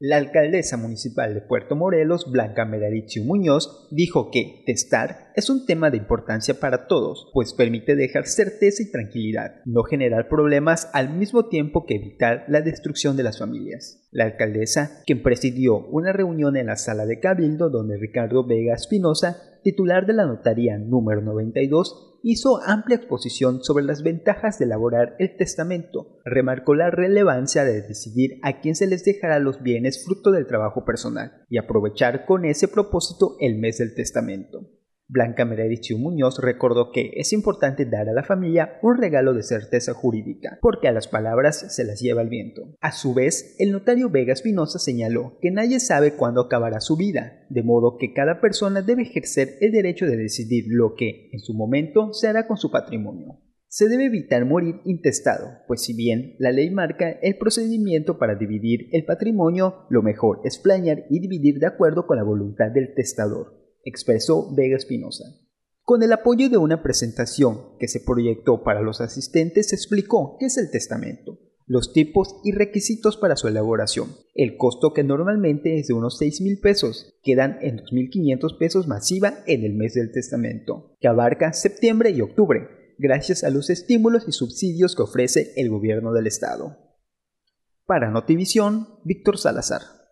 La alcaldesa municipal de Puerto Morelos, Blanca Medaricio Muñoz, dijo que testar es un tema de importancia para todos, pues permite dejar certeza y tranquilidad, no generar problemas al mismo tiempo que evitar la destrucción de las familias. La alcaldesa, quien presidió una reunión en la sala de Cabildo donde Ricardo Vega Espinosa titular de la notaría número 92, hizo amplia exposición sobre las ventajas de elaborar el testamento, remarcó la relevancia de decidir a quién se les dejará los bienes fruto del trabajo personal y aprovechar con ese propósito el mes del testamento. Blanca Meredith Muñoz recordó que es importante dar a la familia un regalo de certeza jurídica, porque a las palabras se las lleva el viento. A su vez, el notario Vega Espinosa señaló que nadie sabe cuándo acabará su vida, de modo que cada persona debe ejercer el derecho de decidir lo que, en su momento, se hará con su patrimonio se debe evitar morir intestado, pues si bien la ley marca el procedimiento para dividir el patrimonio, lo mejor es planear y dividir de acuerdo con la voluntad del testador expresó Vega Espinosa. Con el apoyo de una presentación que se proyectó para los asistentes, se explicó qué es el testamento, los tipos y requisitos para su elaboración. El costo que normalmente es de unos 6 mil pesos, quedan en 2.500 pesos masiva en el mes del testamento, que abarca septiembre y octubre, gracias a los estímulos y subsidios que ofrece el gobierno del estado. Para Notivisión, Víctor Salazar.